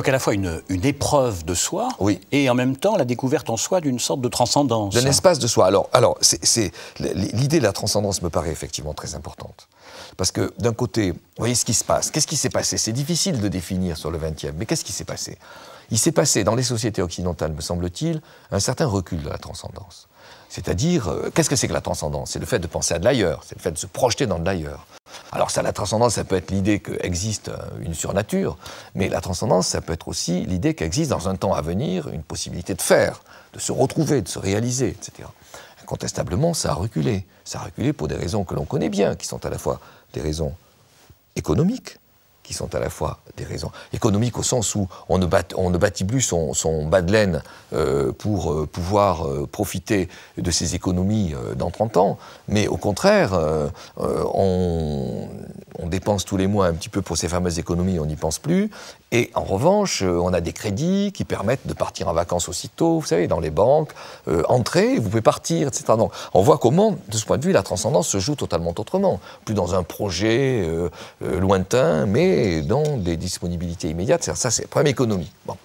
Donc à la fois une, épreuve de soi et en même temps la découverte en soi d'une sorte de transcendance. D'un espace de soi. Alors, alors l'idée de la transcendance me paraît effectivement très importante. Parce que d'un côté, vous voyez ce qui se passe. Qu'est-ce qui s'est passé C'est difficile de définir sur le 20e, mais qu'est-ce qui s'est passé il s'est passé dans les sociétés occidentales, me semble-t-il, un certain recul de la transcendance. C'est-à-dire, euh, qu'est-ce que c'est que la transcendance C'est le fait de penser à de l'ailleurs, c'est le fait de se projeter dans de l'ailleurs. Alors ça, la transcendance, ça peut être l'idée qu'existe euh, une surnature, mais la transcendance, ça peut être aussi l'idée qu'existe dans un temps à venir une possibilité de faire, de se retrouver, de se réaliser, etc. Incontestablement, ça a reculé. Ça a reculé pour des raisons que l'on connaît bien, qui sont à la fois des raisons économiques, qui sont à la fois des raisons économiques au sens où on ne, bat, on ne bâtit plus son, son bas de laine euh, pour euh, pouvoir euh, profiter de ses économies dans 30 ans, mais au contraire, on on dépense tous les mois un petit peu pour ces fameuses économies, on n'y pense plus. Et en revanche, euh, on a des crédits qui permettent de partir en vacances aussitôt, vous savez, dans les banques, Entrez, euh, entrer, vous pouvez partir, etc. Donc, on voit comment, de ce point de vue, la transcendance se joue totalement autrement. Plus dans un projet euh, lointain, mais dans des disponibilités immédiates. Ça, c'est le problème économique. Bon.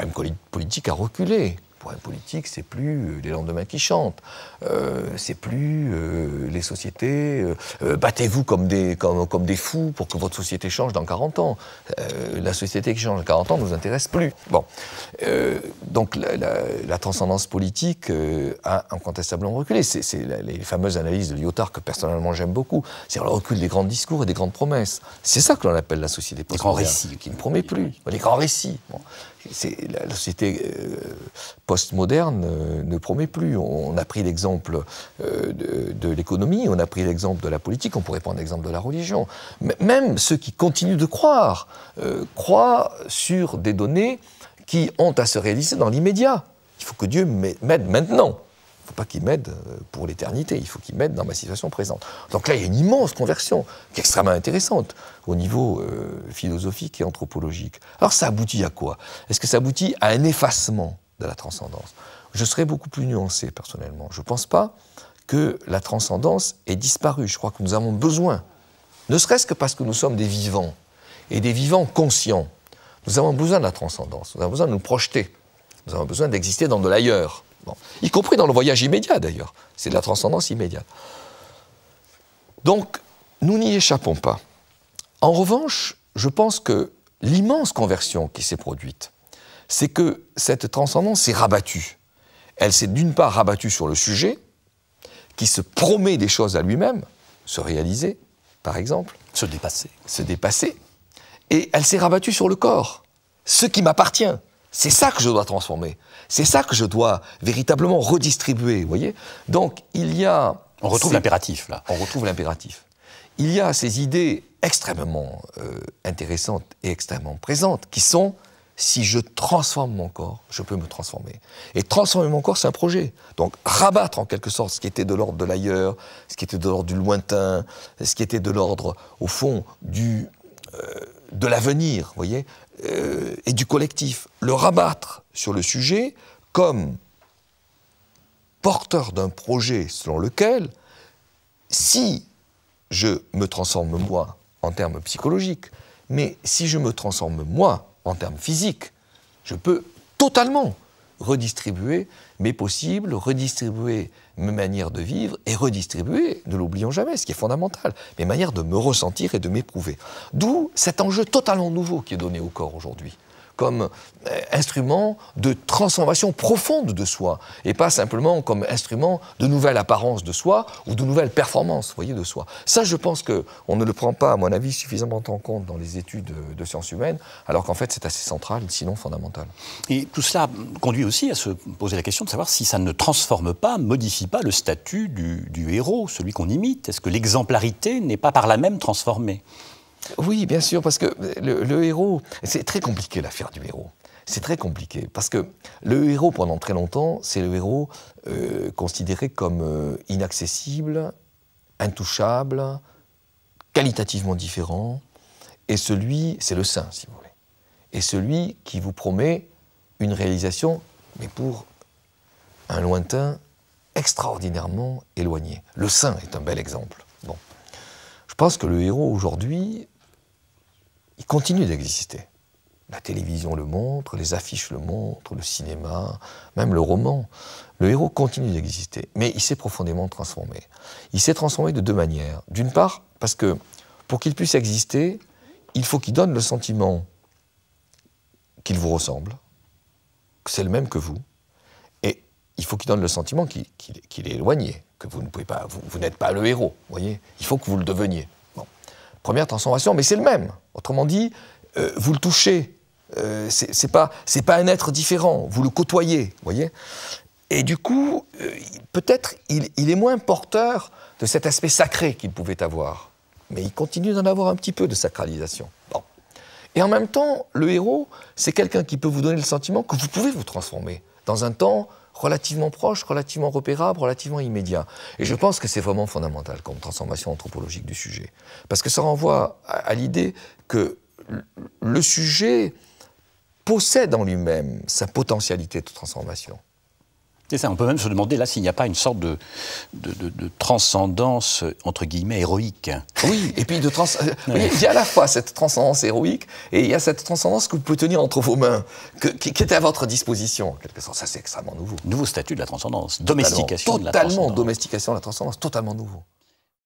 Le problème politique a reculé pour un politique, c'est plus euh, les lendemains qui chantent, euh, c'est plus euh, les sociétés. Euh, battez-vous comme des, comme, comme, des fous pour que votre société change dans 40 ans. la société qui change dans 40 ans ne nous intéresse plus. Bon. donc la, transcendance politique a incontestablement reculé. C'est les fameuses analyses de Lyotard que personnellement j'aime beaucoup. C'est le recul des grands discours et des grandes promesses. C'est ça que l'on appelle la société politique. Les grands récits. Qui ne promet plus. Les grands récits la, société euh, postmoderne euh, ne promet plus. On, a pris l'exemple euh, de, l'économie, on a pris l'exemple de la politique, on pourrait prendre l'exemple de la religion. même ceux qui continuent de croire croient sur des données qui ont à se réaliser dans l'immédiat. Il faut que Dieu m'aide maintenant ne faut pas qu'il m'aide euh, pour l'éternité, il faut qu'il m'aide dans ma situation présente. Donc là, il y a une immense conversion, qui est extrêmement intéressante au niveau euh, philosophique et anthropologique. Alors ça aboutit à quoi Est-ce que ça aboutit à un effacement de la transcendance Je serais beaucoup plus nuancé personnellement. Je ne pense pas que la transcendance ait disparu. Je crois que nous avons besoin, ne serait-ce que parce que nous sommes des vivants, et des vivants conscients. Nous avons besoin de la transcendance, nous avons besoin de nous projeter, nous avons besoin d'exister dans de l'ailleurs. Y compris dans le voyage immédiat d'ailleurs. C'est de la transcendance immédiate. Donc, nous n'y échappons pas. En revanche, je pense que l'immense conversion qui s'est produite, c'est que cette transcendance s'est rabattue. Elle s'est d'une part rabattue sur le sujet, qui se promet des choses à lui-même, se réaliser, par exemple. Se dépasser. Se dépasser. Et elle s'est rabattue sur le corps, ce qui m'appartient. C'est ça que je dois transformer. C'est ça que je dois véritablement redistribuer, vous voyez Donc, il y a... On retrouve l'impératif, là. On retrouve l'impératif. Il y a ces idées extrêmement euh, intéressantes et extrêmement présentes qui sont si je transforme mon corps, je peux me transformer. Et transformer mon corps, c'est un projet. Donc rabattre en quelque sorte ce qui était de l'ordre de l'ailleurs, ce qui était de l'ordre du lointain, ce qui était de l'ordre, au fond, du... Euh, de l'avenir, voyez, euh, et du collectif. Le rabattre sur le sujet comme porteur d'un projet selon lequel, si je me transforme moi en termes psychologiques, mais si je me transforme moi en termes physiques, je peux totalement redistribuer mes possibles, redistribuer mes manières de vivre et redistribuer, ne l'oublions jamais, ce qui est fondamental, mes manières de me ressentir et de m'éprouver. D'où cet enjeu totalement nouveau qui est donné au corps aujourd'hui comme euh, instrument de transformation profonde de soi, et pas simplement comme instrument de nouvelle apparence de soi ou de nouvelle performance, voyez, de soi. Ça, je pense qu'on ne le prend pas, à mon avis, suffisamment en compte dans les études de sciences humaines, alors qu'en fait, c'est assez central, sinon fondamental. Et tout cela conduit aussi à se poser la question de savoir si ça ne transforme pas, modifie pas le statut du, du héros, celui qu'on imite. Est-ce que l'exemplarité n'est pas par là même transformée oui, bien sûr, parce que le, héros, c'est très compliqué l'affaire du héros. C'est très compliqué, parce que le héros, pendant très longtemps, c'est le héros euh, considéré comme euh, inaccessible, intouchable, qualitativement différent, et celui, c'est le saint, si vous voulez, et celui qui vous promet une réalisation, mais pour un lointain extraordinairement éloigné. Le saint est un bel exemple. Bon. Je pense que le héros aujourd'hui, il continue d'exister. La télévision le montre, les affiches le montrent, le cinéma, même le roman. Le héros continue d'exister, mais il s'est profondément transformé. Il s'est transformé de deux manières. D'une part, parce que pour qu'il puisse exister, il faut qu'il donne le sentiment qu'il vous ressemble, que c'est le même que vous, et il faut qu'il donne le sentiment qu'il est éloigné, que vous ne pouvez pas, vous, vous n'êtes pas le héros, voyez. Il faut que vous le deveniez première transformation, mais c'est le même. Autrement dit, euh, vous le touchez. Euh, c'est pas, pas un être différent. Vous le côtoyez, voyez. Et du coup, euh, peut-être il, est moins porteur de cet aspect sacré qu'il pouvait avoir. Mais il continue d'en avoir un petit peu de sacralisation. Bon. Et en même temps, le héros, c'est quelqu'un qui peut vous donner le sentiment que vous pouvez vous transformer dans un temps relativement proche, relativement repérable, relativement immédiat. Et je pense que c'est vraiment fondamental comme transformation anthropologique du sujet. Parce que ça renvoie à, à l'idée que le sujet possède en lui-même sa potentialité de transformation. C'est ça, on peut même se demander là s'il n'y a pas une sorte de, de, de, transcendance, entre guillemets, héroïque. Oui, et puis euh, il y a à la fois cette transcendance héroïque et il y a cette transcendance que vous pouvez tenir entre vos mains, qui, est à votre disposition. En quelque sorte, ça c'est extrêmement nouveau. Nouveau statut de la transcendance, domestication de la transcendance. Totalement domestication de la transcendance, totalement nouveau.